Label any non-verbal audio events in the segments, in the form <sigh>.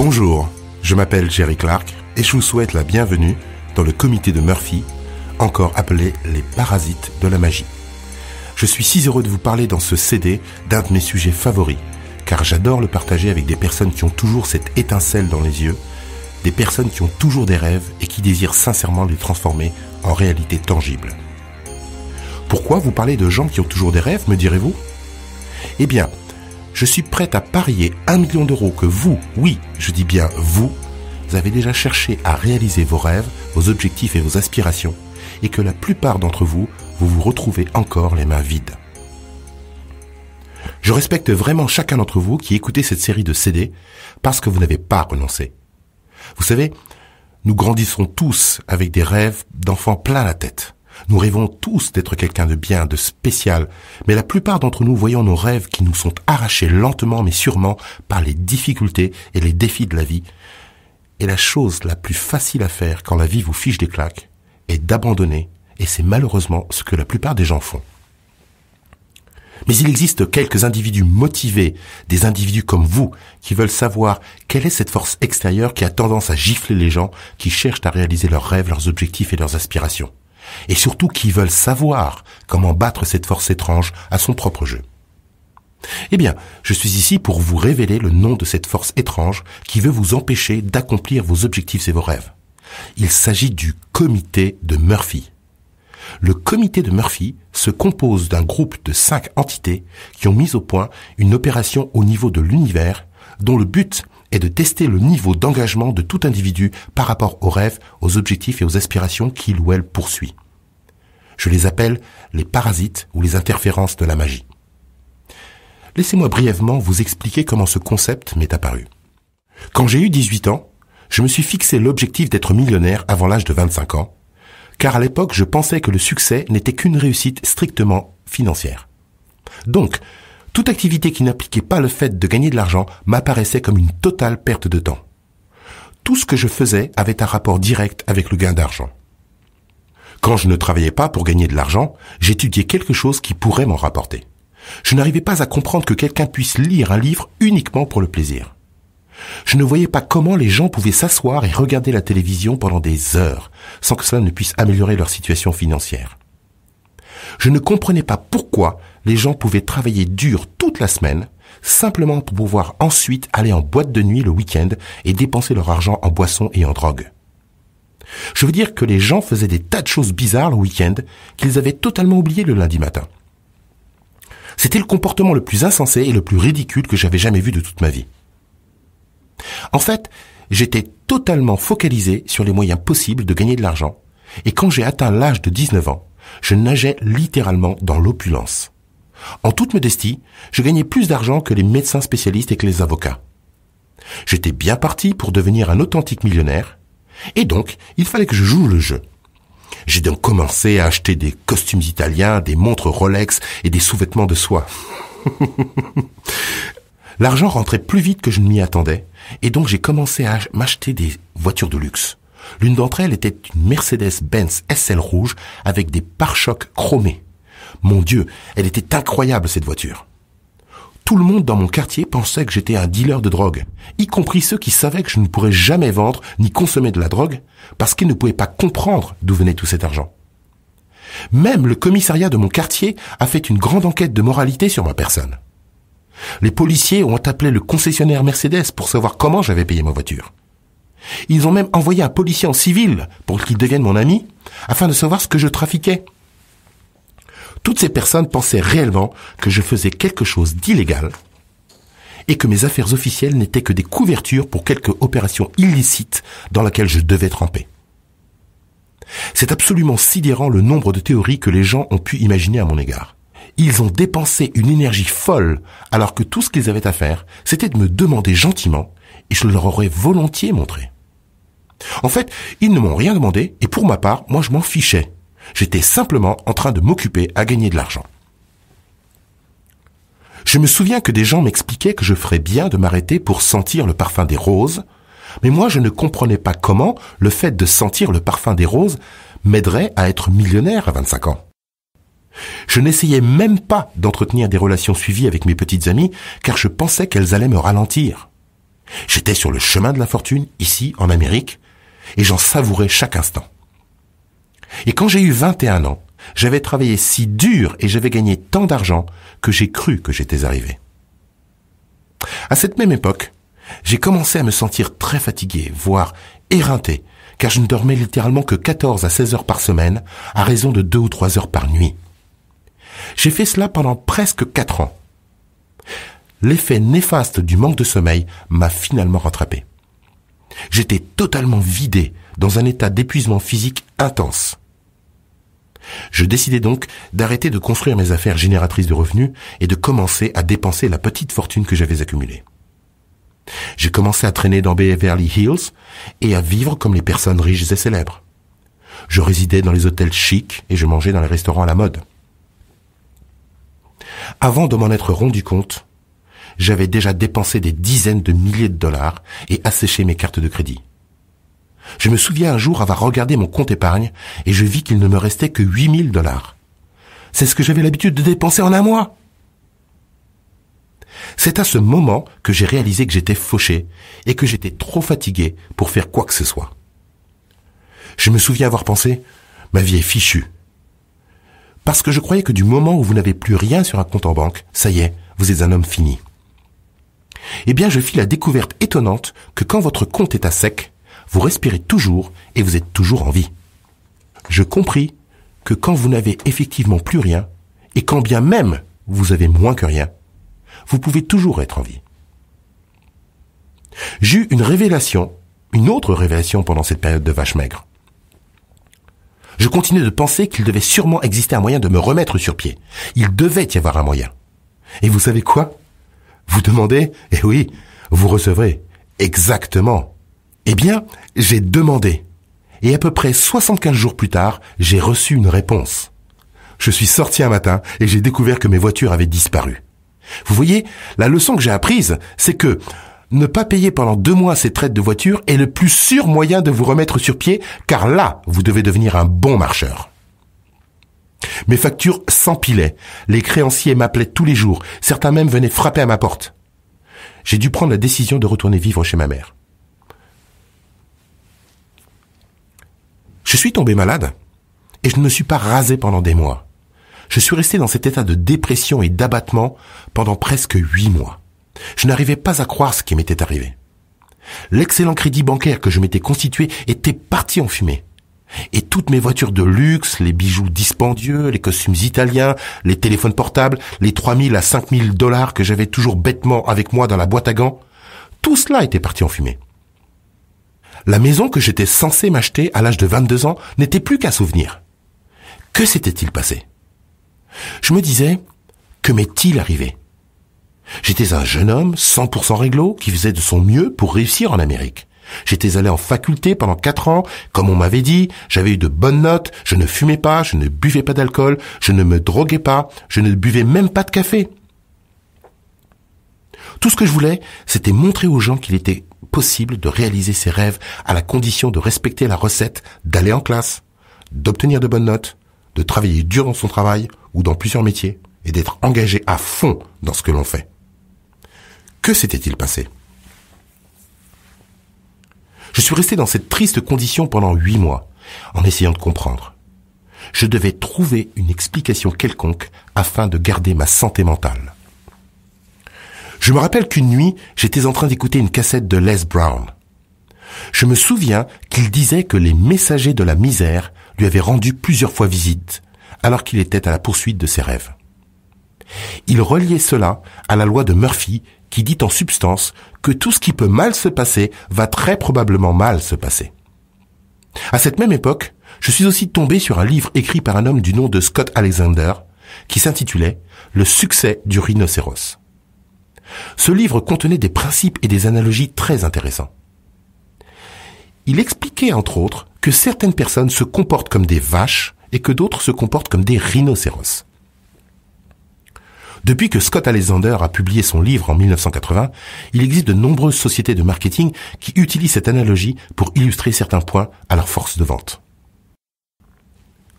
Bonjour, je m'appelle Jerry Clark et je vous souhaite la bienvenue dans le comité de Murphy, encore appelé les parasites de la magie. Je suis si heureux de vous parler dans ce CD d'un de mes sujets favoris, car j'adore le partager avec des personnes qui ont toujours cette étincelle dans les yeux, des personnes qui ont toujours des rêves et qui désirent sincèrement les transformer en réalité tangible. Pourquoi vous parlez de gens qui ont toujours des rêves, me direz-vous Eh bien, je suis prête à parier un million d'euros que vous, oui, je dis bien vous, vous avez déjà cherché à réaliser vos rêves, vos objectifs et vos aspirations, et que la plupart d'entre vous, vous vous retrouvez encore les mains vides. Je respecte vraiment chacun d'entre vous qui écoutez cette série de CD parce que vous n'avez pas renoncé. Vous savez, nous grandissons tous avec des rêves d'enfants plein la tête. Nous rêvons tous d'être quelqu'un de bien, de spécial, mais la plupart d'entre nous voyons nos rêves qui nous sont arrachés lentement mais sûrement par les difficultés et les défis de la vie. Et la chose la plus facile à faire quand la vie vous fiche des claques est d'abandonner, et c'est malheureusement ce que la plupart des gens font. Mais il existe quelques individus motivés, des individus comme vous, qui veulent savoir quelle est cette force extérieure qui a tendance à gifler les gens qui cherchent à réaliser leurs rêves, leurs objectifs et leurs aspirations et surtout qui veulent savoir comment battre cette force étrange à son propre jeu. Eh bien, je suis ici pour vous révéler le nom de cette force étrange qui veut vous empêcher d'accomplir vos objectifs et vos rêves. Il s'agit du comité de Murphy. Le comité de Murphy se compose d'un groupe de cinq entités qui ont mis au point une opération au niveau de l'univers dont le but est de tester le niveau d'engagement de tout individu par rapport aux rêves, aux objectifs et aux aspirations qu'il ou elle poursuit. Je les appelle les parasites ou les interférences de la magie. Laissez-moi brièvement vous expliquer comment ce concept m'est apparu. Quand j'ai eu 18 ans, je me suis fixé l'objectif d'être millionnaire avant l'âge de 25 ans, car à l'époque je pensais que le succès n'était qu'une réussite strictement financière. Donc, toute activité qui n'impliquait pas le fait de gagner de l'argent m'apparaissait comme une totale perte de temps. Tout ce que je faisais avait un rapport direct avec le gain d'argent. Quand je ne travaillais pas pour gagner de l'argent, j'étudiais quelque chose qui pourrait m'en rapporter. Je n'arrivais pas à comprendre que quelqu'un puisse lire un livre uniquement pour le plaisir. Je ne voyais pas comment les gens pouvaient s'asseoir et regarder la télévision pendant des heures sans que cela ne puisse améliorer leur situation financière. Je ne comprenais pas pourquoi les gens pouvaient travailler dur toute la semaine, simplement pour pouvoir ensuite aller en boîte de nuit le week-end et dépenser leur argent en boissons et en drogue. Je veux dire que les gens faisaient des tas de choses bizarres le week-end qu'ils avaient totalement oubliées le lundi matin. C'était le comportement le plus insensé et le plus ridicule que j'avais jamais vu de toute ma vie. En fait, j'étais totalement focalisé sur les moyens possibles de gagner de l'argent, et quand j'ai atteint l'âge de 19 ans, je nageais littéralement dans l'opulence. En toute modestie, je gagnais plus d'argent que les médecins spécialistes et que les avocats. J'étais bien parti pour devenir un authentique millionnaire, et donc il fallait que je joue le jeu. J'ai donc commencé à acheter des costumes italiens, des montres Rolex et des sous-vêtements de soie. <laughs> L'argent rentrait plus vite que je ne m'y attendais, et donc j'ai commencé à m'acheter des voitures de luxe. L'une d'entre elles était une Mercedes-Benz SL rouge avec des pare-chocs chromés. Mon Dieu, elle était incroyable cette voiture. Tout le monde dans mon quartier pensait que j'étais un dealer de drogue, y compris ceux qui savaient que je ne pourrais jamais vendre ni consommer de la drogue, parce qu'ils ne pouvaient pas comprendre d'où venait tout cet argent. Même le commissariat de mon quartier a fait une grande enquête de moralité sur ma personne. Les policiers ont appelé le concessionnaire Mercedes pour savoir comment j'avais payé ma voiture. Ils ont même envoyé un policier en civil pour qu'il devienne mon ami, afin de savoir ce que je trafiquais. Toutes ces personnes pensaient réellement que je faisais quelque chose d'illégal et que mes affaires officielles n'étaient que des couvertures pour quelque opération illicite dans laquelle je devais tremper. C'est absolument sidérant le nombre de théories que les gens ont pu imaginer à mon égard. Ils ont dépensé une énergie folle alors que tout ce qu'ils avaient à faire, c'était de me demander gentiment et je leur aurais volontiers montré. En fait, ils ne m'ont rien demandé et pour ma part, moi je m'en fichais. J'étais simplement en train de m'occuper à gagner de l'argent. Je me souviens que des gens m'expliquaient que je ferais bien de m'arrêter pour sentir le parfum des roses, mais moi je ne comprenais pas comment le fait de sentir le parfum des roses m'aiderait à être millionnaire à 25 ans. Je n'essayais même pas d'entretenir des relations suivies avec mes petites amies, car je pensais qu'elles allaient me ralentir. J'étais sur le chemin de la fortune, ici, en Amérique, et j'en savourais chaque instant. Et quand j'ai eu 21 ans, j'avais travaillé si dur et j'avais gagné tant d'argent que j'ai cru que j'étais arrivé. À cette même époque, j'ai commencé à me sentir très fatigué, voire éreinté, car je ne dormais littéralement que 14 à 16 heures par semaine, à raison de 2 ou 3 heures par nuit. J'ai fait cela pendant presque 4 ans. L'effet néfaste du manque de sommeil m'a finalement rattrapé. J'étais totalement vidé, dans un état d'épuisement physique intense. Je décidai donc d'arrêter de construire mes affaires génératrices de revenus et de commencer à dépenser la petite fortune que j'avais accumulée. J'ai commencé à traîner dans Beverly Hills et à vivre comme les personnes riches et célèbres. Je résidais dans les hôtels chics et je mangeais dans les restaurants à la mode. Avant de m'en être rendu compte, j'avais déjà dépensé des dizaines de milliers de dollars et asséché mes cartes de crédit. Je me souviens un jour avoir regardé mon compte épargne et je vis qu'il ne me restait que 8000 dollars. C'est ce que j'avais l'habitude de dépenser en un mois. C'est à ce moment que j'ai réalisé que j'étais fauché et que j'étais trop fatigué pour faire quoi que ce soit. Je me souviens avoir pensé, ma vie est fichue. Parce que je croyais que du moment où vous n'avez plus rien sur un compte en banque, ça y est, vous êtes un homme fini. Eh bien, je fis la découverte étonnante que quand votre compte est à sec, vous respirez toujours et vous êtes toujours en vie. Je compris que quand vous n'avez effectivement plus rien, et quand bien même vous avez moins que rien, vous pouvez toujours être en vie. J'eus une révélation, une autre révélation pendant cette période de vache maigre. Je continuais de penser qu'il devait sûrement exister un moyen de me remettre sur pied. Il devait y avoir un moyen. Et vous savez quoi vous demandez Eh oui, vous recevrez. Exactement. Eh bien, j'ai demandé. Et à peu près 75 jours plus tard, j'ai reçu une réponse. Je suis sorti un matin et j'ai découvert que mes voitures avaient disparu. Vous voyez, la leçon que j'ai apprise, c'est que ne pas payer pendant deux mois ces traites de voitures est le plus sûr moyen de vous remettre sur pied, car là, vous devez devenir un bon marcheur. Mes factures s'empilaient. Les créanciers m'appelaient tous les jours. Certains même venaient frapper à ma porte. J'ai dû prendre la décision de retourner vivre chez ma mère. Je suis tombé malade et je ne me suis pas rasé pendant des mois. Je suis resté dans cet état de dépression et d'abattement pendant presque huit mois. Je n'arrivais pas à croire ce qui m'était arrivé. L'excellent crédit bancaire que je m'étais constitué était parti en fumée. Et toutes mes voitures de luxe, les bijoux dispendieux, les costumes italiens, les téléphones portables, les 3000 à 5000 dollars que j'avais toujours bêtement avec moi dans la boîte à gants, tout cela était parti en fumée. La maison que j'étais censé m'acheter à l'âge de 22 ans n'était plus qu'un souvenir. Que s'était-il passé Je me disais, que m'est-il arrivé J'étais un jeune homme 100% réglo qui faisait de son mieux pour réussir en Amérique. J'étais allé en faculté pendant quatre ans, comme on m'avait dit, j'avais eu de bonnes notes, je ne fumais pas, je ne buvais pas d'alcool, je ne me droguais pas, je ne buvais même pas de café. Tout ce que je voulais, c'était montrer aux gens qu'il était possible de réaliser ses rêves à la condition de respecter la recette d'aller en classe, d'obtenir de bonnes notes, de travailler dur dans son travail ou dans plusieurs métiers, et d'être engagé à fond dans ce que l'on fait. Que s'était-il passé je suis resté dans cette triste condition pendant huit mois, en essayant de comprendre. Je devais trouver une explication quelconque afin de garder ma santé mentale. Je me rappelle qu'une nuit, j'étais en train d'écouter une cassette de Les Brown. Je me souviens qu'il disait que les messagers de la misère lui avaient rendu plusieurs fois visite, alors qu'il était à la poursuite de ses rêves. Il reliait cela à la loi de Murphy qui dit en substance que tout ce qui peut mal se passer va très probablement mal se passer. À cette même époque, je suis aussi tombé sur un livre écrit par un homme du nom de Scott Alexander, qui s'intitulait Le succès du rhinocéros. Ce livre contenait des principes et des analogies très intéressants. Il expliquait entre autres que certaines personnes se comportent comme des vaches et que d'autres se comportent comme des rhinocéros. Depuis que Scott Alexander a publié son livre en 1980, il existe de nombreuses sociétés de marketing qui utilisent cette analogie pour illustrer certains points à leur force de vente.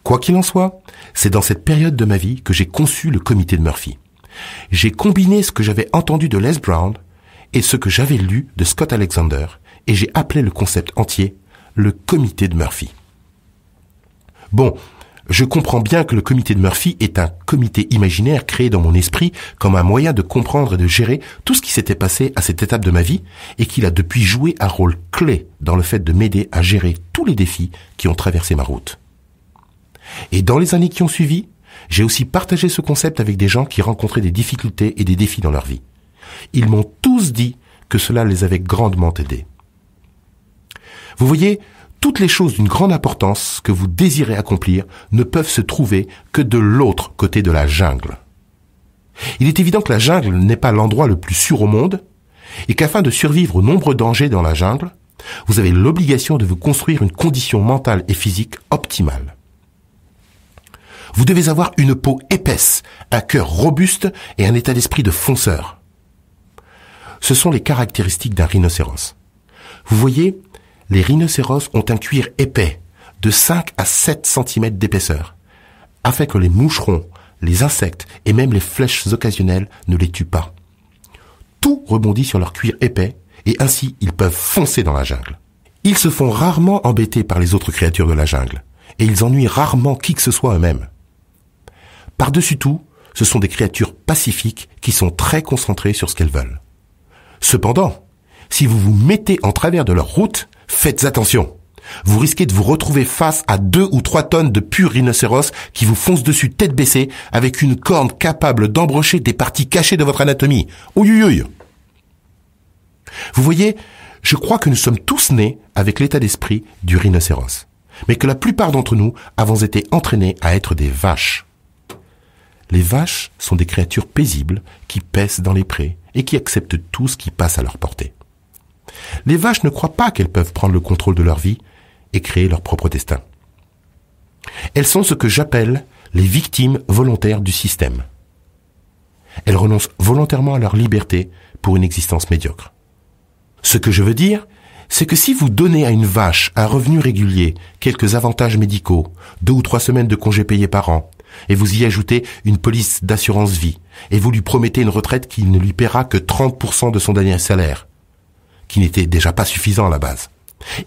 Quoi qu'il en soit, c'est dans cette période de ma vie que j'ai conçu le comité de Murphy. J'ai combiné ce que j'avais entendu de Les Brown et ce que j'avais lu de Scott Alexander et j'ai appelé le concept entier le comité de Murphy. Bon, je comprends bien que le comité de Murphy est un comité imaginaire créé dans mon esprit comme un moyen de comprendre et de gérer tout ce qui s'était passé à cette étape de ma vie et qu'il a depuis joué un rôle clé dans le fait de m'aider à gérer tous les défis qui ont traversé ma route. Et dans les années qui ont suivi, j'ai aussi partagé ce concept avec des gens qui rencontraient des difficultés et des défis dans leur vie. Ils m'ont tous dit que cela les avait grandement aidés. Vous voyez, toutes les choses d'une grande importance que vous désirez accomplir ne peuvent se trouver que de l'autre côté de la jungle. Il est évident que la jungle n'est pas l'endroit le plus sûr au monde, et qu'afin de survivre aux nombreux dangers dans la jungle, vous avez l'obligation de vous construire une condition mentale et physique optimale. Vous devez avoir une peau épaisse, un cœur robuste et un état d'esprit de fonceur. Ce sont les caractéristiques d'un rhinocéros. Vous voyez, les rhinocéros ont un cuir épais, de 5 à 7 cm d'épaisseur, afin que les moucherons, les insectes et même les flèches occasionnelles ne les tuent pas. Tout rebondit sur leur cuir épais et ainsi ils peuvent foncer dans la jungle. Ils se font rarement embêter par les autres créatures de la jungle et ils ennuient rarement qui que ce soit eux-mêmes. Par-dessus tout, ce sont des créatures pacifiques qui sont très concentrées sur ce qu'elles veulent. Cependant, si vous vous mettez en travers de leur route, faites attention. Vous risquez de vous retrouver face à deux ou trois tonnes de pur rhinocéros qui vous foncent dessus tête baissée avec une corne capable d'embrocher des parties cachées de votre anatomie. oui. Vous voyez, je crois que nous sommes tous nés avec l'état d'esprit du rhinocéros, mais que la plupart d'entre nous avons été entraînés à être des vaches. Les vaches sont des créatures paisibles qui paissent dans les prés et qui acceptent tout ce qui passe à leur portée. Les vaches ne croient pas qu'elles peuvent prendre le contrôle de leur vie et créer leur propre destin. Elles sont ce que j'appelle les victimes volontaires du système. Elles renoncent volontairement à leur liberté pour une existence médiocre. Ce que je veux dire, c'est que si vous donnez à une vache un revenu régulier, quelques avantages médicaux, deux ou trois semaines de congés payés par an, et vous y ajoutez une police d'assurance vie, et vous lui promettez une retraite qui ne lui paiera que 30% de son dernier salaire, qui n'était déjà pas suffisant à la base.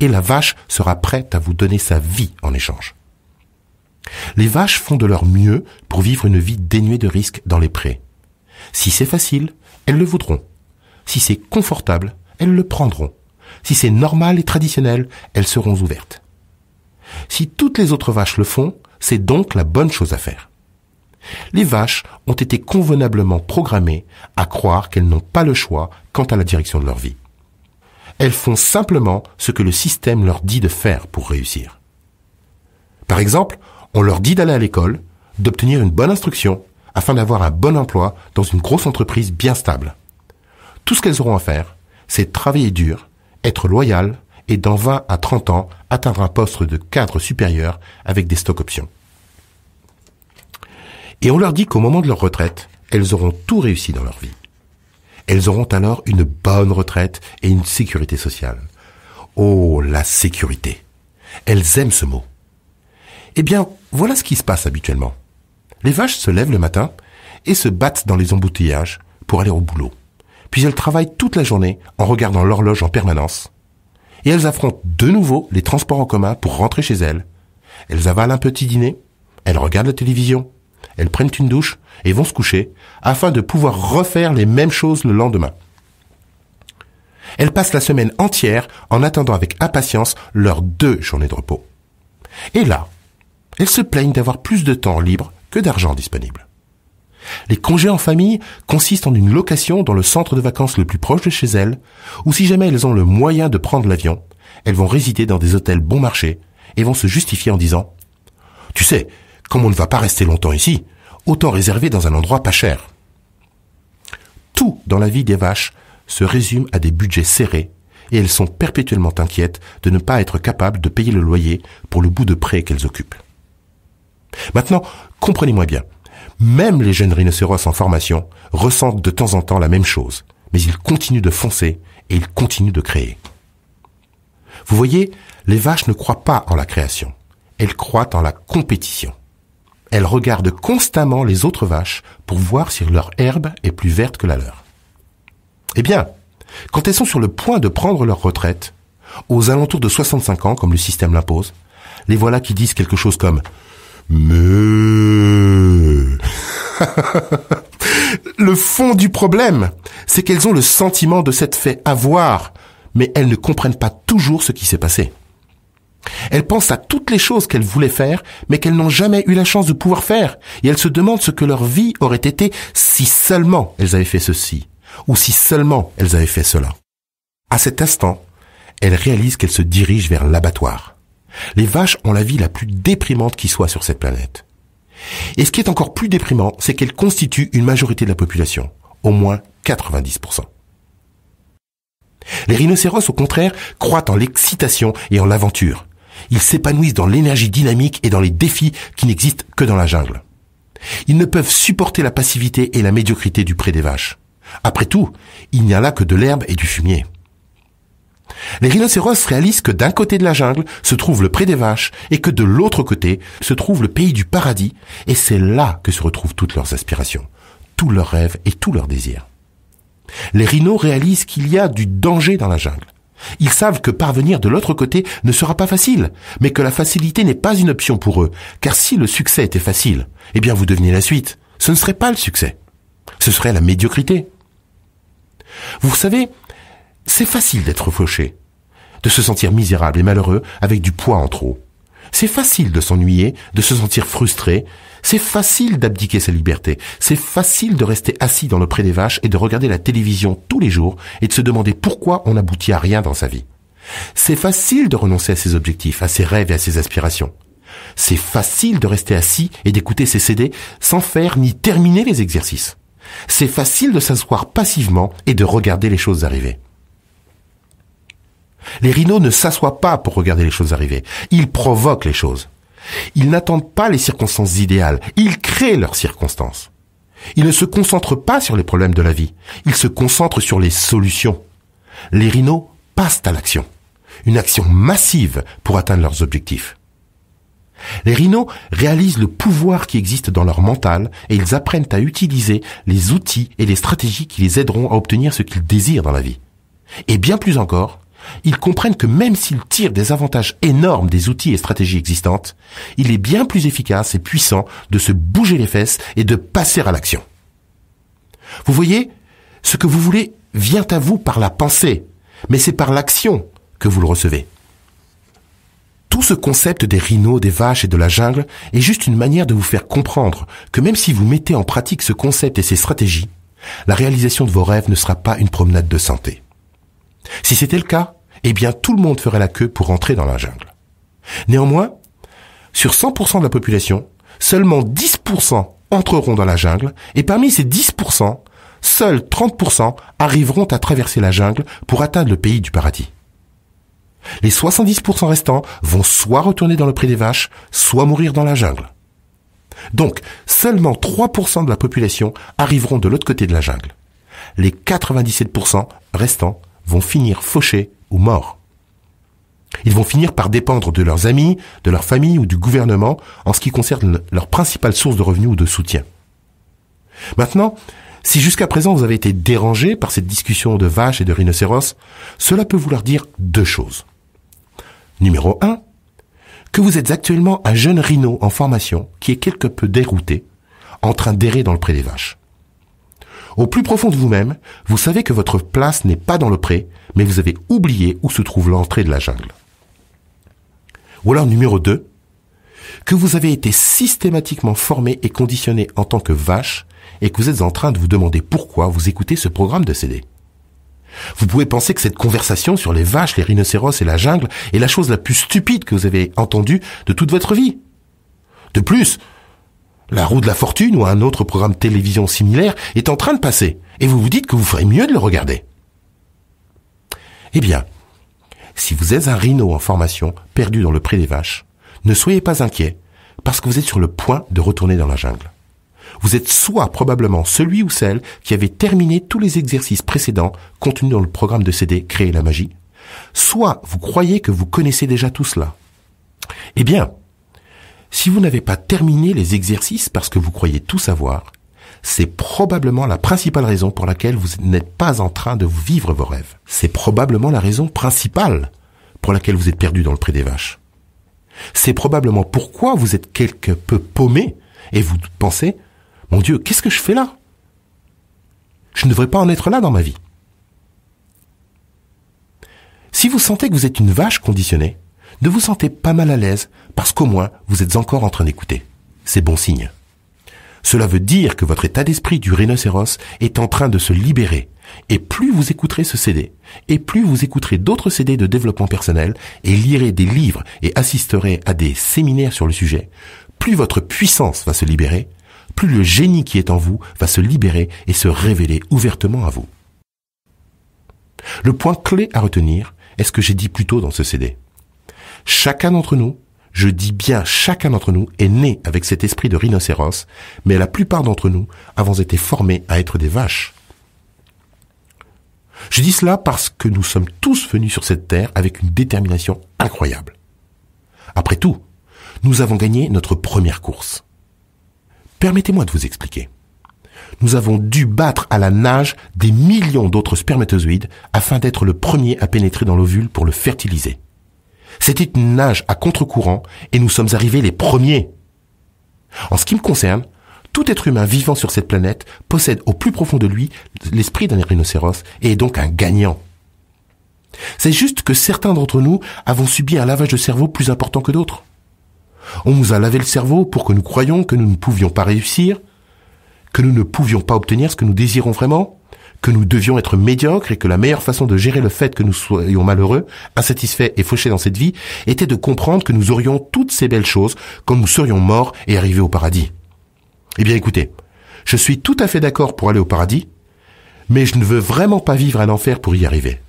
Et la vache sera prête à vous donner sa vie en échange. Les vaches font de leur mieux pour vivre une vie dénuée de risques dans les prés. Si c'est facile, elles le voudront. Si c'est confortable, elles le prendront. Si c'est normal et traditionnel, elles seront ouvertes. Si toutes les autres vaches le font, c'est donc la bonne chose à faire. Les vaches ont été convenablement programmées à croire qu'elles n'ont pas le choix quant à la direction de leur vie. Elles font simplement ce que le système leur dit de faire pour réussir. Par exemple, on leur dit d'aller à l'école, d'obtenir une bonne instruction, afin d'avoir un bon emploi dans une grosse entreprise bien stable. Tout ce qu'elles auront à faire, c'est travailler dur, être loyal et dans 20 à 30 ans atteindre un poste de cadre supérieur avec des stocks options. Et on leur dit qu'au moment de leur retraite, elles auront tout réussi dans leur vie. Elles auront alors une bonne retraite et une sécurité sociale. Oh, la sécurité. Elles aiment ce mot. Eh bien, voilà ce qui se passe habituellement. Les vaches se lèvent le matin et se battent dans les embouteillages pour aller au boulot. Puis elles travaillent toute la journée en regardant l'horloge en permanence. Et elles affrontent de nouveau les transports en commun pour rentrer chez elles. Elles avalent un petit dîner, elles regardent la télévision, elles prennent une douche et vont se coucher afin de pouvoir refaire les mêmes choses le lendemain. Elles passent la semaine entière en attendant avec impatience leurs deux journées de repos. Et là, elles se plaignent d'avoir plus de temps libre que d'argent disponible. Les congés en famille consistent en une location dans le centre de vacances le plus proche de chez elles, ou si jamais elles ont le moyen de prendre l'avion, elles vont résider dans des hôtels bon marché et vont se justifier en disant ⁇ Tu sais, comme on ne va pas rester longtemps ici, autant réserver dans un endroit pas cher. Tout dans la vie des vaches se résume à des budgets serrés et elles sont perpétuellement inquiètes de ne pas être capables de payer le loyer pour le bout de prêt qu'elles occupent. Maintenant, comprenez-moi bien. Même les jeunes rhinocéros en formation ressentent de temps en temps la même chose, mais ils continuent de foncer et ils continuent de créer. Vous voyez, les vaches ne croient pas en la création, elles croient en la compétition elle regarde constamment les autres vaches pour voir si leur herbe est plus verte que la leur. Eh bien, quand elles sont sur le point de prendre leur retraite, aux alentours de 65 ans, comme le système l'impose, les voilà qui disent quelque chose comme mais... <laughs> le fond du problème, c'est qu'elles ont le sentiment de s'être fait avoir, mais elles ne comprennent pas toujours ce qui s'est passé. Elles pensent à toutes les choses qu'elles voulaient faire, mais qu'elles n'ont jamais eu la chance de pouvoir faire, et elles se demandent ce que leur vie aurait été si seulement elles avaient fait ceci, ou si seulement elles avaient fait cela. À cet instant, elles réalisent qu'elles se dirigent vers l'abattoir. Les vaches ont la vie la plus déprimante qui soit sur cette planète. Et ce qui est encore plus déprimant, c'est qu'elles constituent une majorité de la population, au moins 90%. Les rhinocéros, au contraire, croient en l'excitation et en l'aventure. Ils s'épanouissent dans l'énergie dynamique et dans les défis qui n'existent que dans la jungle. Ils ne peuvent supporter la passivité et la médiocrité du pré des vaches. Après tout, il n'y a là que de l'herbe et du fumier. Les rhinocéros réalisent que d'un côté de la jungle se trouve le pré des vaches et que de l'autre côté se trouve le pays du paradis et c'est là que se retrouvent toutes leurs aspirations, tous leurs rêves et tous leurs désirs. Les rhinos réalisent qu'il y a du danger dans la jungle ils savent que parvenir de l'autre côté ne sera pas facile, mais que la facilité n'est pas une option pour eux, car si le succès était facile, eh bien vous devenez la suite. Ce ne serait pas le succès. Ce serait la médiocrité. Vous savez, c'est facile d'être fauché, de se sentir misérable et malheureux avec du poids en trop. C'est facile de s'ennuyer, de se sentir frustré c'est facile d'abdiquer sa liberté, c'est facile de rester assis dans le pré des vaches et de regarder la télévision tous les jours et de se demander pourquoi on n'aboutit à rien dans sa vie. C'est facile de renoncer à ses objectifs, à ses rêves et à ses aspirations. C'est facile de rester assis et d'écouter ses CD sans faire ni terminer les exercices. C'est facile de s'asseoir passivement et de regarder les choses arriver. Les rhinos ne s'assoient pas pour regarder les choses arriver. Ils provoquent les choses. Ils n'attendent pas les circonstances idéales, ils créent leurs circonstances. Ils ne se concentrent pas sur les problèmes de la vie, ils se concentrent sur les solutions. Les rhinos passent à l'action, une action massive pour atteindre leurs objectifs. Les rhinos réalisent le pouvoir qui existe dans leur mental et ils apprennent à utiliser les outils et les stratégies qui les aideront à obtenir ce qu'ils désirent dans la vie. Et bien plus encore, ils comprennent que même s'ils tirent des avantages énormes des outils et stratégies existantes, il est bien plus efficace et puissant de se bouger les fesses et de passer à l'action. Vous voyez, ce que vous voulez vient à vous par la pensée, mais c'est par l'action que vous le recevez. Tout ce concept des rhinos, des vaches et de la jungle est juste une manière de vous faire comprendre que même si vous mettez en pratique ce concept et ces stratégies, la réalisation de vos rêves ne sera pas une promenade de santé. Si c'était le cas, eh bien tout le monde ferait la queue pour entrer dans la jungle. Néanmoins, sur 100% de la population, seulement 10% entreront dans la jungle, et parmi ces 10%, seuls 30% arriveront à traverser la jungle pour atteindre le pays du paradis. Les 70% restants vont soit retourner dans le pré des vaches, soit mourir dans la jungle. Donc, seulement 3% de la population arriveront de l'autre côté de la jungle. Les 97% restants vont finir fauchés ou morts. Ils vont finir par dépendre de leurs amis, de leur famille ou du gouvernement en ce qui concerne leur principale source de revenus ou de soutien. Maintenant, si jusqu'à présent vous avez été dérangé par cette discussion de vaches et de rhinocéros, cela peut vouloir dire deux choses. Numéro 1, que vous êtes actuellement un jeune rhino en formation qui est quelque peu dérouté, en train d'errer dans le pré des vaches. Au plus profond de vous-même, vous savez que votre place n'est pas dans le pré, mais vous avez oublié où se trouve l'entrée de la jungle. Ou alors numéro 2, que vous avez été systématiquement formé et conditionné en tant que vache et que vous êtes en train de vous demander pourquoi vous écoutez ce programme de CD. Vous pouvez penser que cette conversation sur les vaches, les rhinocéros et la jungle est la chose la plus stupide que vous avez entendue de toute votre vie. De plus, la roue de la fortune ou un autre programme télévision similaire est en train de passer, et vous vous dites que vous ferez mieux de le regarder. Eh bien, si vous êtes un rhino en formation, perdu dans le pré des vaches, ne soyez pas inquiet, parce que vous êtes sur le point de retourner dans la jungle. Vous êtes soit probablement celui ou celle qui avait terminé tous les exercices précédents contenus dans le programme de CD Créer la magie, soit vous croyez que vous connaissez déjà tout cela. Eh bien, si vous n'avez pas terminé les exercices parce que vous croyez tout savoir, c'est probablement la principale raison pour laquelle vous n'êtes pas en train de vivre vos rêves. C'est probablement la raison principale pour laquelle vous êtes perdu dans le pré des vaches. C'est probablement pourquoi vous êtes quelque peu paumé et vous pensez, mon Dieu, qu'est-ce que je fais là? Je ne devrais pas en être là dans ma vie. Si vous sentez que vous êtes une vache conditionnée, ne vous sentez pas mal à l'aise parce qu'au moins vous êtes encore en train d'écouter. C'est bon signe. Cela veut dire que votre état d'esprit du rhinocéros est en train de se libérer. Et plus vous écouterez ce CD, et plus vous écouterez d'autres CD de développement personnel, et lirez des livres et assisterez à des séminaires sur le sujet, plus votre puissance va se libérer, plus le génie qui est en vous va se libérer et se révéler ouvertement à vous. Le point clé à retenir est ce que j'ai dit plus tôt dans ce CD. Chacun d'entre nous, je dis bien chacun d'entre nous, est né avec cet esprit de rhinocéros, mais la plupart d'entre nous avons été formés à être des vaches. Je dis cela parce que nous sommes tous venus sur cette terre avec une détermination incroyable. Après tout, nous avons gagné notre première course. Permettez-moi de vous expliquer. Nous avons dû battre à la nage des millions d'autres spermatozoïdes afin d'être le premier à pénétrer dans l'ovule pour le fertiliser. C'était une nage à contre-courant et nous sommes arrivés les premiers. En ce qui me concerne, tout être humain vivant sur cette planète possède au plus profond de lui l'esprit d'un rhinocéros et est donc un gagnant. C'est juste que certains d'entre nous avons subi un lavage de cerveau plus important que d'autres. On nous a lavé le cerveau pour que nous croyions que nous ne pouvions pas réussir, que nous ne pouvions pas obtenir ce que nous désirons vraiment, que nous devions être médiocres et que la meilleure façon de gérer le fait que nous soyons malheureux, insatisfaits et fauchés dans cette vie était de comprendre que nous aurions toutes ces belles choses quand nous serions morts et arrivés au paradis. Eh bien écoutez, je suis tout à fait d'accord pour aller au paradis, mais je ne veux vraiment pas vivre un enfer pour y arriver.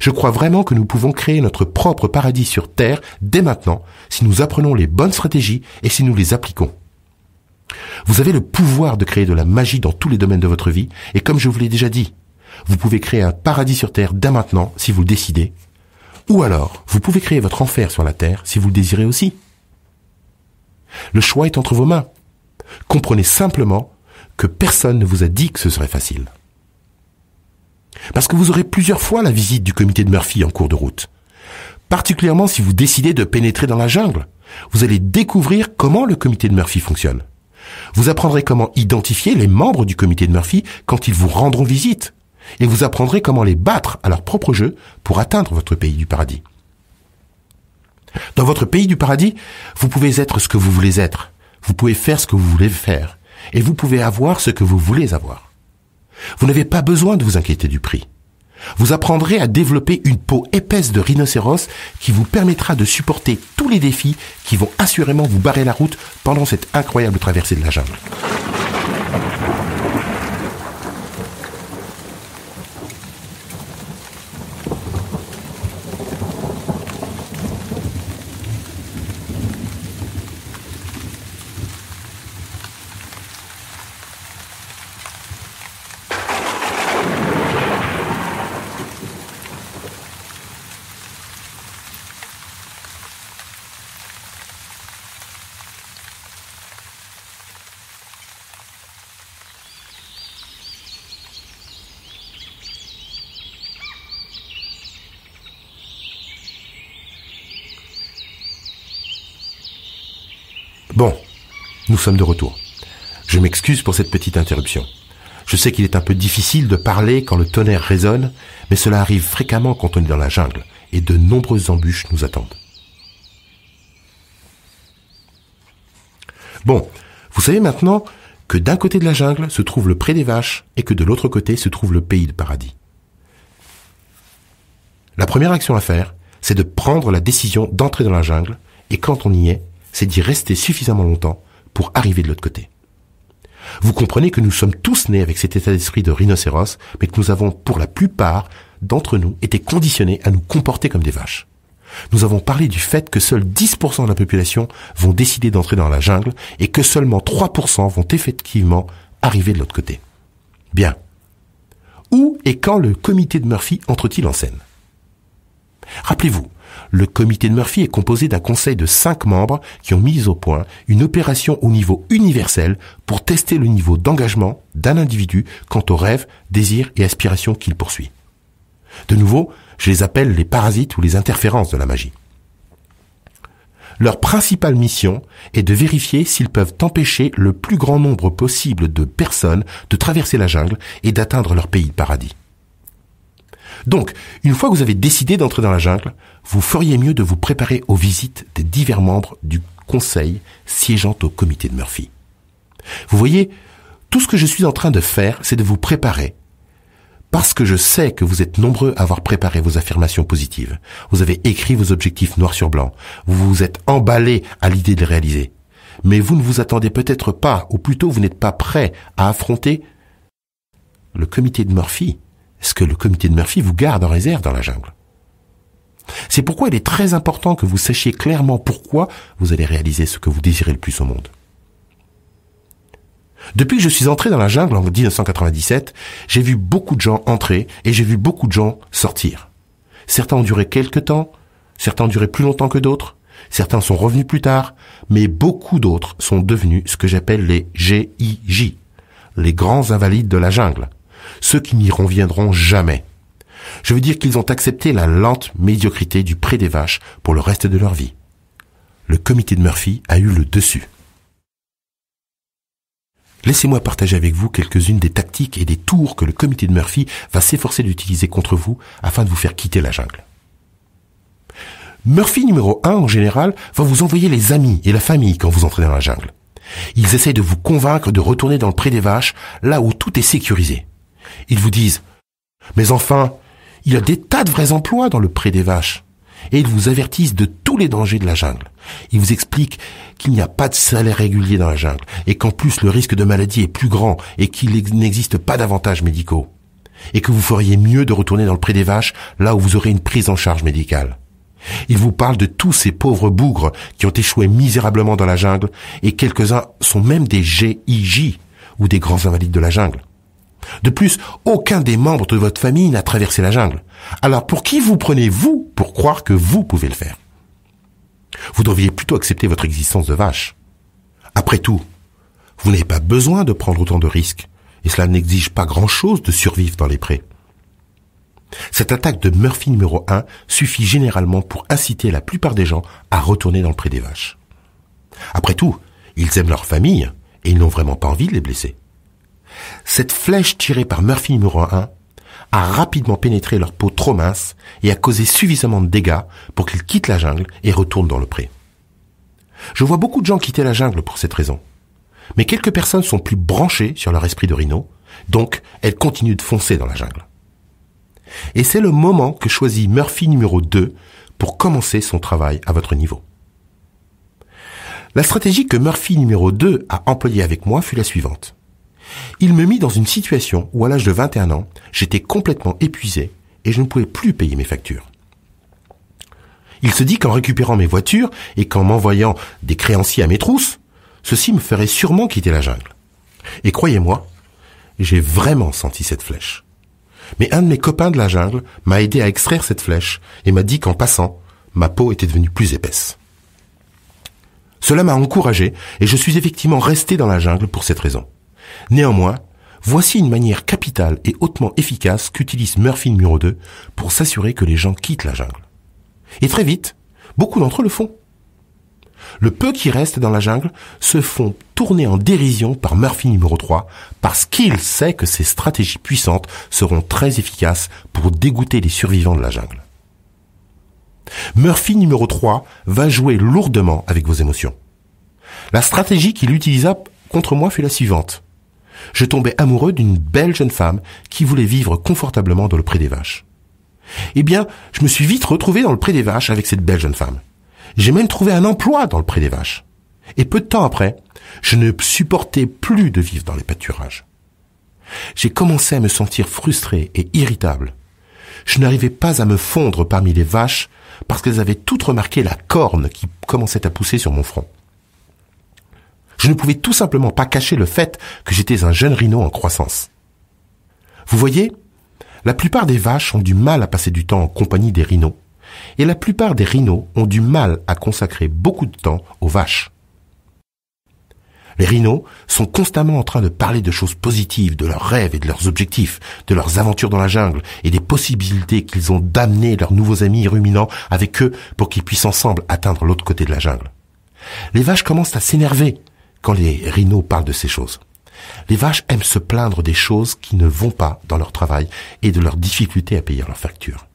Je crois vraiment que nous pouvons créer notre propre paradis sur Terre dès maintenant si nous apprenons les bonnes stratégies et si nous les appliquons. Vous avez le pouvoir de créer de la magie dans tous les domaines de votre vie, et comme je vous l'ai déjà dit, vous pouvez créer un paradis sur Terre dès maintenant si vous le décidez, ou alors vous pouvez créer votre enfer sur la Terre si vous le désirez aussi. Le choix est entre vos mains. Comprenez simplement que personne ne vous a dit que ce serait facile. Parce que vous aurez plusieurs fois la visite du comité de Murphy en cours de route. Particulièrement si vous décidez de pénétrer dans la jungle, vous allez découvrir comment le comité de Murphy fonctionne. Vous apprendrez comment identifier les membres du comité de Murphy quand ils vous rendront visite. Et vous apprendrez comment les battre à leur propre jeu pour atteindre votre pays du paradis. Dans votre pays du paradis, vous pouvez être ce que vous voulez être. Vous pouvez faire ce que vous voulez faire. Et vous pouvez avoir ce que vous voulez avoir. Vous n'avez pas besoin de vous inquiéter du prix. Vous apprendrez à développer une peau épaisse de rhinocéros qui vous permettra de supporter tous les défis qui vont assurément vous barrer la route pendant cette incroyable traversée de la jungle. sommes de retour. Je m'excuse pour cette petite interruption. Je sais qu'il est un peu difficile de parler quand le tonnerre résonne, mais cela arrive fréquemment quand on est dans la jungle, et de nombreuses embûches nous attendent. Bon, vous savez maintenant que d'un côté de la jungle se trouve le pré des vaches et que de l'autre côté se trouve le pays de paradis. La première action à faire, c'est de prendre la décision d'entrer dans la jungle, et quand on y est, c'est d'y rester suffisamment longtemps pour arriver de l'autre côté. Vous comprenez que nous sommes tous nés avec cet état d'esprit de rhinocéros, mais que nous avons, pour la plupart d'entre nous, été conditionnés à nous comporter comme des vaches. Nous avons parlé du fait que seuls 10% de la population vont décider d'entrer dans la jungle et que seulement 3% vont effectivement arriver de l'autre côté. Bien. Où et quand le comité de Murphy entre-t-il en scène Rappelez-vous, le comité de Murphy est composé d'un conseil de cinq membres qui ont mis au point une opération au niveau universel pour tester le niveau d'engagement d'un individu quant aux rêves, désirs et aspirations qu'il poursuit. De nouveau, je les appelle les parasites ou les interférences de la magie. Leur principale mission est de vérifier s'ils peuvent empêcher le plus grand nombre possible de personnes de traverser la jungle et d'atteindre leur pays de paradis. Donc, une fois que vous avez décidé d'entrer dans la jungle, vous feriez mieux de vous préparer aux visites des divers membres du Conseil siégeant au comité de Murphy. Vous voyez, tout ce que je suis en train de faire, c'est de vous préparer. Parce que je sais que vous êtes nombreux à avoir préparé vos affirmations positives. Vous avez écrit vos objectifs noir sur blanc. Vous vous êtes emballé à l'idée de les réaliser. Mais vous ne vous attendez peut-être pas, ou plutôt vous n'êtes pas prêt à affronter le comité de Murphy. Est-ce que le comité de Murphy vous garde en réserve dans la jungle? C'est pourquoi il est très important que vous sachiez clairement pourquoi vous allez réaliser ce que vous désirez le plus au monde. Depuis que je suis entré dans la jungle en 1997, j'ai vu beaucoup de gens entrer et j'ai vu beaucoup de gens sortir. Certains ont duré quelques temps, certains ont duré plus longtemps que d'autres, certains sont revenus plus tard, mais beaucoup d'autres sont devenus ce que j'appelle les GIJ, les grands invalides de la jungle, ceux qui n'y reviendront jamais. Je veux dire qu'ils ont accepté la lente médiocrité du pré des vaches pour le reste de leur vie. Le comité de Murphy a eu le dessus. Laissez-moi partager avec vous quelques-unes des tactiques et des tours que le comité de Murphy va s'efforcer d'utiliser contre vous afin de vous faire quitter la jungle. Murphy numéro 1 en général va vous envoyer les amis et la famille quand vous entrez dans la jungle. Ils essayent de vous convaincre de retourner dans le pré des vaches, là où tout est sécurisé. Ils vous disent ⁇ Mais enfin, il a des tas de vrais emplois dans le pré des vaches. Et ils vous avertissent de tous les dangers de la jungle. Ils vous expliquent qu'il n'y a pas de salaire régulier dans la jungle, et qu'en plus le risque de maladie est plus grand, et qu'il n'existe pas d'avantages médicaux. Et que vous feriez mieux de retourner dans le pré des vaches, là où vous aurez une prise en charge médicale. Ils vous parlent de tous ces pauvres bougres qui ont échoué misérablement dans la jungle, et quelques-uns sont même des GIJ, ou des grands invalides de la jungle. De plus, aucun des membres de votre famille n'a traversé la jungle. Alors pour qui vous prenez-vous pour croire que vous pouvez le faire Vous devriez plutôt accepter votre existence de vache. Après tout, vous n'avez pas besoin de prendre autant de risques, et cela n'exige pas grand-chose de survivre dans les prés. Cette attaque de Murphy numéro 1 suffit généralement pour inciter la plupart des gens à retourner dans le pré des vaches. Après tout, ils aiment leur famille, et ils n'ont vraiment pas envie de les blesser. Cette flèche tirée par Murphy numéro 1 a rapidement pénétré leur peau trop mince et a causé suffisamment de dégâts pour qu'ils quittent la jungle et retournent dans le pré. Je vois beaucoup de gens quitter la jungle pour cette raison. Mais quelques personnes sont plus branchées sur leur esprit de rhino, donc elles continuent de foncer dans la jungle. Et c'est le moment que choisit Murphy numéro 2 pour commencer son travail à votre niveau. La stratégie que Murphy numéro 2 a employée avec moi fut la suivante. Il me mit dans une situation où, à l'âge de 21 ans, j'étais complètement épuisé et je ne pouvais plus payer mes factures. Il se dit qu'en récupérant mes voitures et qu'en m'envoyant des créanciers à mes trousses, ceci me ferait sûrement quitter la jungle. Et croyez-moi, j'ai vraiment senti cette flèche. Mais un de mes copains de la jungle m'a aidé à extraire cette flèche et m'a dit qu'en passant, ma peau était devenue plus épaisse. Cela m'a encouragé et je suis effectivement resté dans la jungle pour cette raison. Néanmoins, voici une manière capitale et hautement efficace qu'utilise Murphy numéro 2 pour s'assurer que les gens quittent la jungle. Et très vite, beaucoup d'entre eux le font. Le peu qui reste dans la jungle se font tourner en dérision par Murphy numéro 3 parce qu'il sait que ses stratégies puissantes seront très efficaces pour dégoûter les survivants de la jungle. Murphy numéro 3 va jouer lourdement avec vos émotions. La stratégie qu'il utilisa contre moi fut la suivante je tombais amoureux d'une belle jeune femme qui voulait vivre confortablement dans le pré des vaches. Eh bien, je me suis vite retrouvé dans le pré des vaches avec cette belle jeune femme. J'ai même trouvé un emploi dans le pré des vaches. Et peu de temps après, je ne supportais plus de vivre dans les pâturages. J'ai commencé à me sentir frustré et irritable. Je n'arrivais pas à me fondre parmi les vaches parce qu'elles avaient toutes remarqué la corne qui commençait à pousser sur mon front. Je ne pouvais tout simplement pas cacher le fait que j'étais un jeune rhino en croissance. Vous voyez, la plupart des vaches ont du mal à passer du temps en compagnie des rhinos, et la plupart des rhinos ont du mal à consacrer beaucoup de temps aux vaches. Les rhinos sont constamment en train de parler de choses positives, de leurs rêves et de leurs objectifs, de leurs aventures dans la jungle et des possibilités qu'ils ont d'amener leurs nouveaux amis ruminants avec eux pour qu'ils puissent ensemble atteindre l'autre côté de la jungle. Les vaches commencent à s'énerver quand les rhinos parlent de ces choses. Les vaches aiment se plaindre des choses qui ne vont pas dans leur travail et de leurs difficultés à payer leurs factures.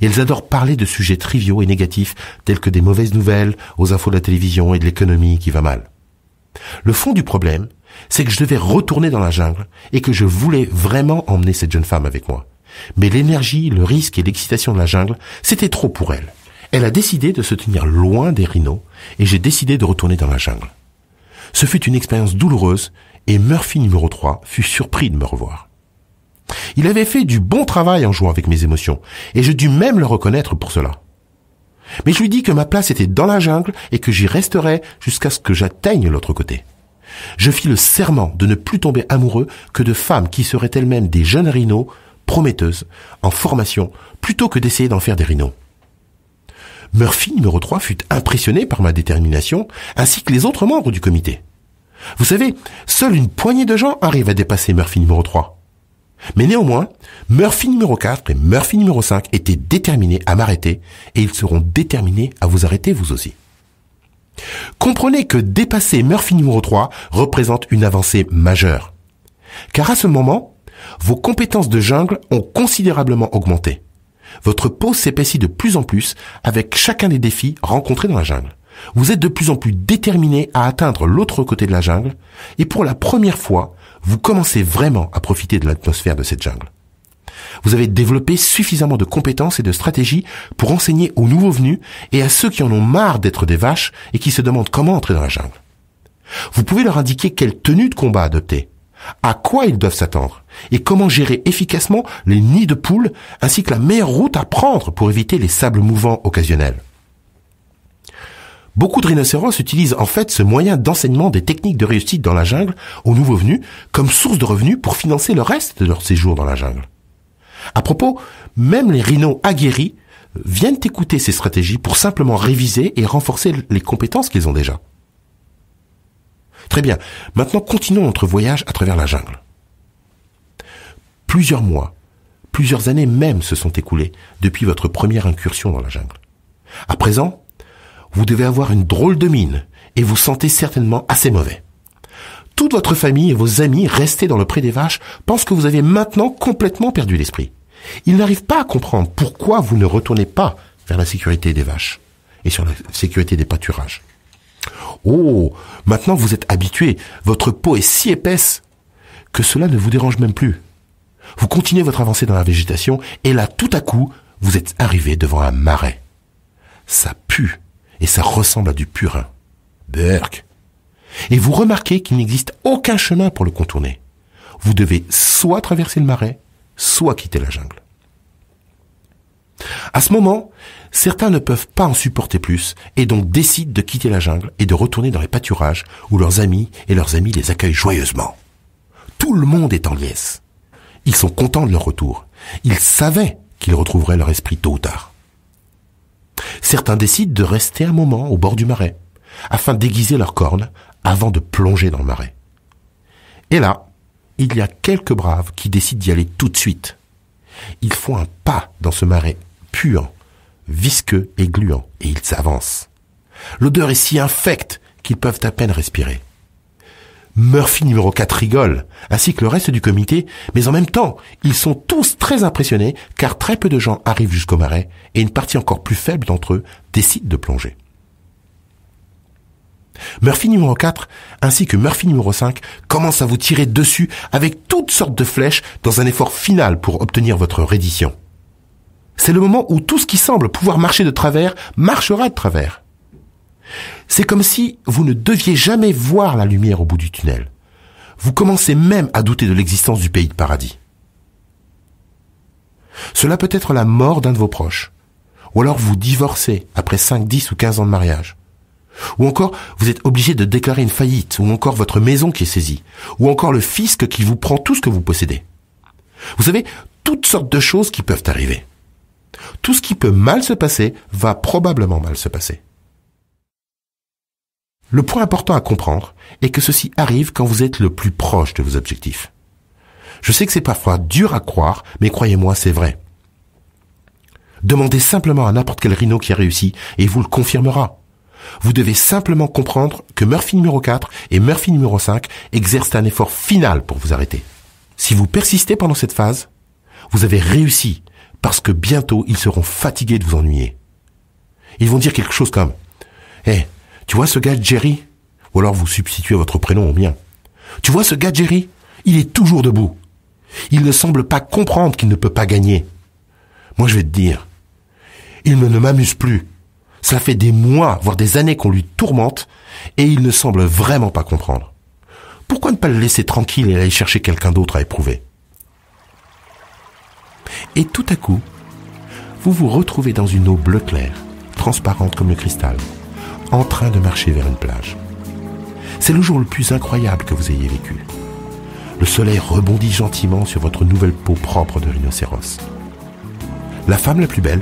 elles adorent parler de sujets triviaux et négatifs tels que des mauvaises nouvelles, aux infos de la télévision et de l'économie qui va mal. Le fond du problème, c'est que je devais retourner dans la jungle et que je voulais vraiment emmener cette jeune femme avec moi. Mais l'énergie, le risque et l'excitation de la jungle, c'était trop pour elle. Elle a décidé de se tenir loin des rhinos et j'ai décidé de retourner dans la jungle. Ce fut une expérience douloureuse et Murphy numéro 3 fut surpris de me revoir. Il avait fait du bon travail en jouant avec mes émotions, et je dus même le reconnaître pour cela. Mais je lui dis que ma place était dans la jungle et que j'y resterai jusqu'à ce que j'atteigne l'autre côté. Je fis le serment de ne plus tomber amoureux que de femmes qui seraient elles-mêmes des jeunes rhinos, prometteuses, en formation, plutôt que d'essayer d'en faire des rhinos. Murphy numéro 3 fut impressionné par ma détermination, ainsi que les autres membres du comité. Vous savez, seule une poignée de gens arrivent à dépasser Murphy numéro 3. Mais néanmoins, Murphy numéro 4 et Murphy numéro 5 étaient déterminés à m'arrêter, et ils seront déterminés à vous arrêter vous aussi. Comprenez que dépasser Murphy numéro 3 représente une avancée majeure. Car à ce moment, vos compétences de jungle ont considérablement augmenté. Votre peau s'épaissit de plus en plus avec chacun des défis rencontrés dans la jungle. Vous êtes de plus en plus déterminé à atteindre l'autre côté de la jungle, et pour la première fois, vous commencez vraiment à profiter de l'atmosphère de cette jungle. Vous avez développé suffisamment de compétences et de stratégies pour enseigner aux nouveaux venus et à ceux qui en ont marre d'être des vaches et qui se demandent comment entrer dans la jungle. Vous pouvez leur indiquer quelle tenue de combat adopter, à quoi ils doivent s'attendre et comment gérer efficacement les nids de poules ainsi que la meilleure route à prendre pour éviter les sables mouvants occasionnels. Beaucoup de rhinocéros utilisent en fait ce moyen d'enseignement des techniques de réussite dans la jungle aux nouveaux venus comme source de revenus pour financer le reste de leur séjour dans la jungle. À propos, même les rhinos aguerris viennent écouter ces stratégies pour simplement réviser et renforcer les compétences qu'ils ont déjà. Très bien. Maintenant, continuons notre voyage à travers la jungle. Plusieurs mois, plusieurs années même se sont écoulées depuis votre première incursion dans la jungle. À présent, vous devez avoir une drôle de mine et vous sentez certainement assez mauvais. Toute votre famille et vos amis restés dans le pré des vaches pensent que vous avez maintenant complètement perdu l'esprit. Ils n'arrivent pas à comprendre pourquoi vous ne retournez pas vers la sécurité des vaches et sur la sécurité des pâturages. Oh, maintenant vous êtes habitué, votre peau est si épaisse que cela ne vous dérange même plus. Vous continuez votre avancée dans la végétation et là tout à coup vous êtes arrivé devant un marais. Ça pue et ça ressemble à du purin. Berk. Et vous remarquez qu'il n'existe aucun chemin pour le contourner. Vous devez soit traverser le marais, soit quitter la jungle. À ce moment, Certains ne peuvent pas en supporter plus et donc décident de quitter la jungle et de retourner dans les pâturages où leurs amis et leurs amis les accueillent joyeusement. Tout le monde est en liesse. Ils sont contents de leur retour. Ils savaient qu'ils retrouveraient leur esprit tôt ou tard. Certains décident de rester un moment au bord du marais afin d'aiguiser leurs cornes avant de plonger dans le marais. Et là, il y a quelques braves qui décident d'y aller tout de suite. Ils font un pas dans ce marais puant visqueux et gluant, et ils s'avancent. L'odeur est si infecte qu'ils peuvent à peine respirer. Murphy numéro 4 rigole, ainsi que le reste du comité, mais en même temps, ils sont tous très impressionnés car très peu de gens arrivent jusqu'au marais et une partie encore plus faible d'entre eux décide de plonger. Murphy numéro 4 ainsi que Murphy numéro 5 commencent à vous tirer dessus avec toutes sortes de flèches dans un effort final pour obtenir votre reddition. C'est le moment où tout ce qui semble pouvoir marcher de travers marchera de travers. C'est comme si vous ne deviez jamais voir la lumière au bout du tunnel. Vous commencez même à douter de l'existence du pays de paradis. Cela peut être la mort d'un de vos proches, ou alors vous divorcez après 5, 10 ou 15 ans de mariage, ou encore vous êtes obligé de déclarer une faillite, ou encore votre maison qui est saisie, ou encore le fisc qui vous prend tout ce que vous possédez. Vous savez, toutes sortes de choses qui peuvent arriver. Tout ce qui peut mal se passer va probablement mal se passer. Le point important à comprendre est que ceci arrive quand vous êtes le plus proche de vos objectifs. Je sais que c'est parfois dur à croire, mais croyez-moi, c'est vrai. Demandez simplement à n'importe quel rhino qui a réussi et il vous le confirmera. Vous devez simplement comprendre que Murphy numéro 4 et Murphy numéro 5 exercent un effort final pour vous arrêter. Si vous persistez pendant cette phase, vous avez réussi parce que bientôt, ils seront fatigués de vous ennuyer. Ils vont dire quelque chose comme Eh, tu vois ce gars Jerry Ou alors vous substituez votre prénom au mien. Tu vois ce gars Jerry Il est toujours debout. Il ne semble pas comprendre qu'il ne peut pas gagner. Moi, je vais te dire, il ne, ne m'amuse plus. Ça fait des mois, voire des années qu'on lui tourmente, et il ne semble vraiment pas comprendre. Pourquoi ne pas le laisser tranquille et aller chercher quelqu'un d'autre à éprouver et tout à coup, vous vous retrouvez dans une eau bleu clair, transparente comme le cristal, en train de marcher vers une plage. C'est le jour le plus incroyable que vous ayez vécu. Le soleil rebondit gentiment sur votre nouvelle peau propre de rhinocéros. La femme la plus belle,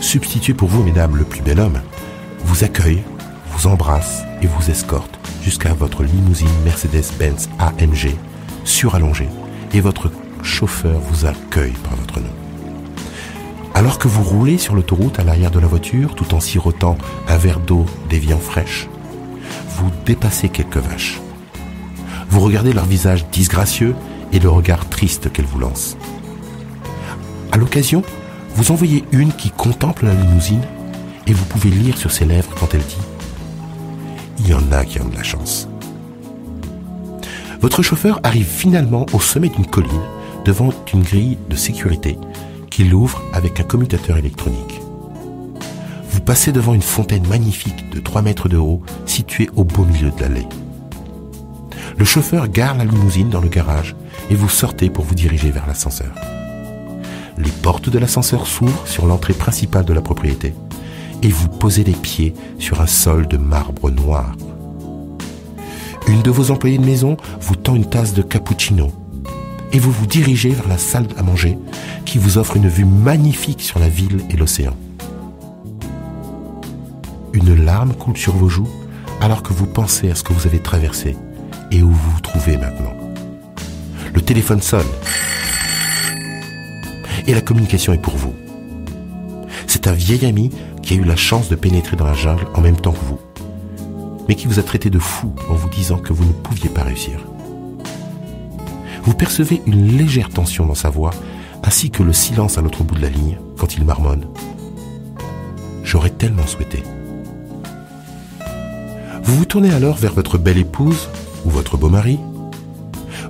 substituée pour vous, mesdames, le plus bel homme, vous accueille, vous embrasse et vous escorte jusqu'à votre limousine Mercedes-Benz AMG, surallongée, et votre chauffeur vous accueille par votre nom. Alors que vous roulez sur l'autoroute à l'arrière de la voiture tout en sirotant un verre d'eau des viandes fraîches, vous dépassez quelques vaches. Vous regardez leur visage disgracieux et le regard triste qu'elles vous lancent. À l'occasion, vous envoyez une qui contemple la limousine et vous pouvez lire sur ses lèvres quand elle dit ⁇ Il y en a qui ont de la chance ⁇ Votre chauffeur arrive finalement au sommet d'une colline devant une grille de sécurité qui l'ouvre avec un commutateur électronique. Vous passez devant une fontaine magnifique de 3 mètres de haut située au beau milieu de l'allée. Le chauffeur gare la limousine dans le garage et vous sortez pour vous diriger vers l'ascenseur. Les portes de l'ascenseur s'ouvrent sur l'entrée principale de la propriété et vous posez les pieds sur un sol de marbre noir. Une de vos employées de maison vous tend une tasse de cappuccino et vous vous dirigez vers la salle à manger qui vous offre une vue magnifique sur la ville et l'océan. Une larme coule sur vos joues alors que vous pensez à ce que vous avez traversé et où vous vous trouvez maintenant. Le téléphone sonne et la communication est pour vous. C'est un vieil ami qui a eu la chance de pénétrer dans la jungle en même temps que vous, mais qui vous a traité de fou en vous disant que vous ne pouviez pas réussir vous percevez une légère tension dans sa voix, ainsi que le silence à l'autre bout de la ligne quand il marmonne. J'aurais tellement souhaité. Vous vous tournez alors vers votre belle épouse ou votre beau mari.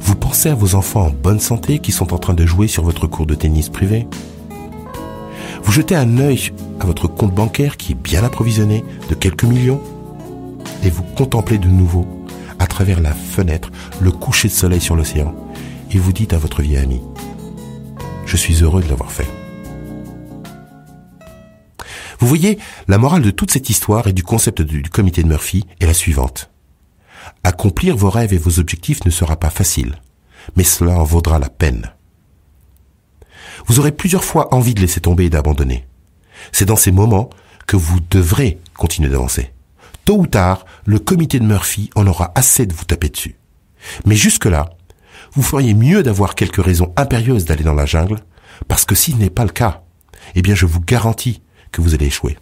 Vous pensez à vos enfants en bonne santé qui sont en train de jouer sur votre cours de tennis privé. Vous jetez un œil à votre compte bancaire qui est bien approvisionné de quelques millions et vous contemplez de nouveau, à travers la fenêtre, le coucher de soleil sur l'océan et vous dites à votre vieil ami, je suis heureux de l'avoir fait. Vous voyez, la morale de toute cette histoire et du concept du comité de Murphy est la suivante. Accomplir vos rêves et vos objectifs ne sera pas facile, mais cela en vaudra la peine. Vous aurez plusieurs fois envie de laisser tomber et d'abandonner. C'est dans ces moments que vous devrez continuer d'avancer. Tôt ou tard, le comité de Murphy en aura assez de vous taper dessus. Mais jusque-là, vous feriez mieux d'avoir quelques raisons impérieuses d'aller dans la jungle, parce que s'il n'est pas le cas, eh bien je vous garantis que vous allez échouer.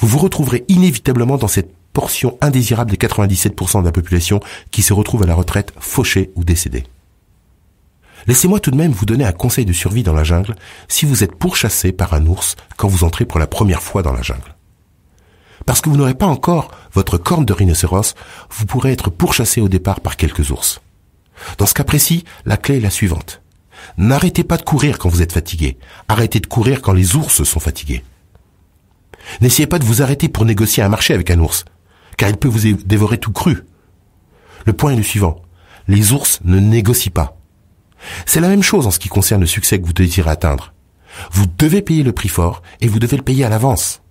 Vous vous retrouverez inévitablement dans cette portion indésirable des 97% de la population qui se retrouve à la retraite fauchée ou décédée. Laissez-moi tout de même vous donner un conseil de survie dans la jungle si vous êtes pourchassé par un ours quand vous entrez pour la première fois dans la jungle. Parce que vous n'aurez pas encore votre corne de rhinocéros, vous pourrez être pourchassé au départ par quelques ours. Dans ce cas précis, la clé est la suivante. N'arrêtez pas de courir quand vous êtes fatigué. Arrêtez de courir quand les ours sont fatigués. N'essayez pas de vous arrêter pour négocier un marché avec un ours, car il peut vous dévorer tout cru. Le point est le suivant. Les ours ne négocient pas. C'est la même chose en ce qui concerne le succès que vous désirez atteindre. Vous devez payer le prix fort et vous devez le payer à l'avance.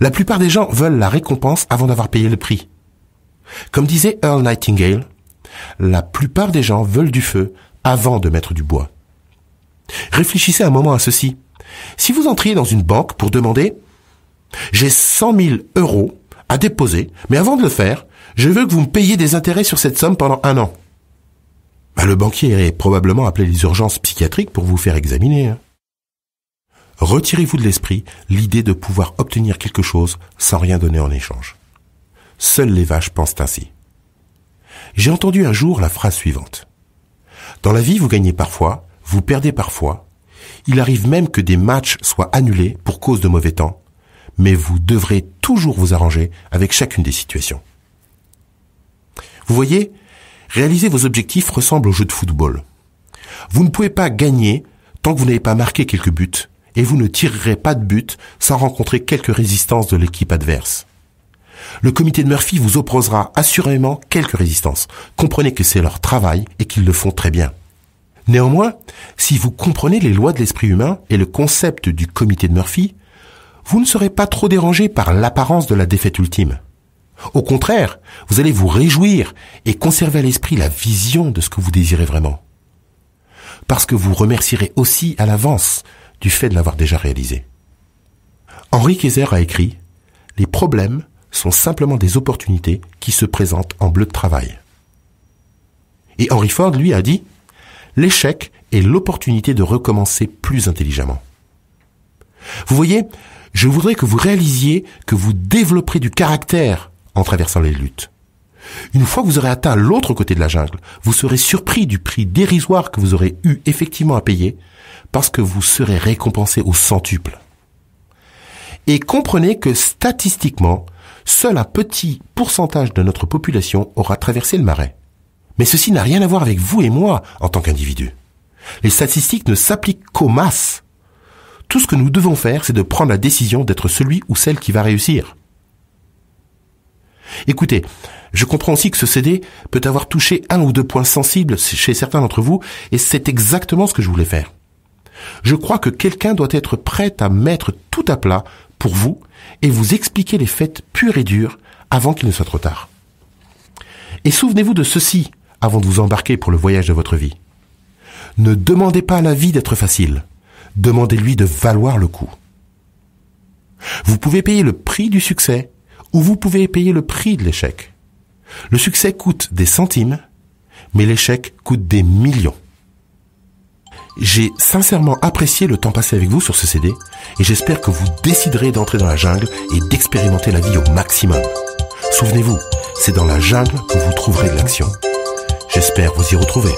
La plupart des gens veulent la récompense avant d'avoir payé le prix. Comme disait Earl Nightingale, la plupart des gens veulent du feu avant de mettre du bois. Réfléchissez un moment à ceci. Si vous entriez dans une banque pour demander ⁇ J'ai 100 000 euros à déposer, mais avant de le faire, je veux que vous me payiez des intérêts sur cette somme pendant un an ⁇ bah, le banquier est probablement appelé les urgences psychiatriques pour vous faire examiner. Hein. Retirez-vous de l'esprit l'idée de pouvoir obtenir quelque chose sans rien donner en échange. Seules les vaches pensent ainsi. J'ai entendu un jour la phrase suivante. Dans la vie, vous gagnez parfois, vous perdez parfois. Il arrive même que des matchs soient annulés pour cause de mauvais temps, mais vous devrez toujours vous arranger avec chacune des situations. Vous voyez, réaliser vos objectifs ressemble au jeu de football. Vous ne pouvez pas gagner tant que vous n'avez pas marqué quelques buts, et vous ne tirerez pas de but sans rencontrer quelques résistances de l'équipe adverse. Le comité de Murphy vous opposera assurément quelques résistances. Comprenez que c'est leur travail et qu'ils le font très bien. Néanmoins, si vous comprenez les lois de l'esprit humain et le concept du comité de Murphy, vous ne serez pas trop dérangé par l'apparence de la défaite ultime. Au contraire, vous allez vous réjouir et conserver à l'esprit la vision de ce que vous désirez vraiment. Parce que vous remercierez aussi à l'avance du fait de l'avoir déjà réalisé. Henri Kaiser a écrit Les problèmes sont simplement des opportunités qui se présentent en bleu de travail. Et Henry Ford, lui, a dit L'échec est l'opportunité de recommencer plus intelligemment. Vous voyez, je voudrais que vous réalisiez que vous développerez du caractère en traversant les luttes. Une fois que vous aurez atteint l'autre côté de la jungle, vous serez surpris du prix dérisoire que vous aurez eu effectivement à payer parce que vous serez récompensé au centuple. Et comprenez que statistiquement, seul un petit pourcentage de notre population aura traversé le marais. Mais ceci n'a rien à voir avec vous et moi en tant qu'individus. Les statistiques ne s'appliquent qu'aux masses. Tout ce que nous devons faire, c'est de prendre la décision d'être celui ou celle qui va réussir. Écoutez, je comprends aussi que ce CD peut avoir touché un ou deux points sensibles chez certains d'entre vous, et c'est exactement ce que je voulais faire. Je crois que quelqu'un doit être prêt à mettre tout à plat pour vous et vous expliquer les faits purs et durs avant qu'il ne soit trop tard. Et souvenez-vous de ceci avant de vous embarquer pour le voyage de votre vie. Ne demandez pas à la vie d'être facile, demandez-lui de valoir le coup. Vous pouvez payer le prix du succès ou vous pouvez payer le prix de l'échec. Le succès coûte des centimes, mais l'échec coûte des millions. J'ai sincèrement apprécié le temps passé avec vous sur ce CD et j'espère que vous déciderez d'entrer dans la jungle et d'expérimenter la vie au maximum. Souvenez-vous, c'est dans la jungle que vous trouverez de l'action. J'espère vous y retrouver.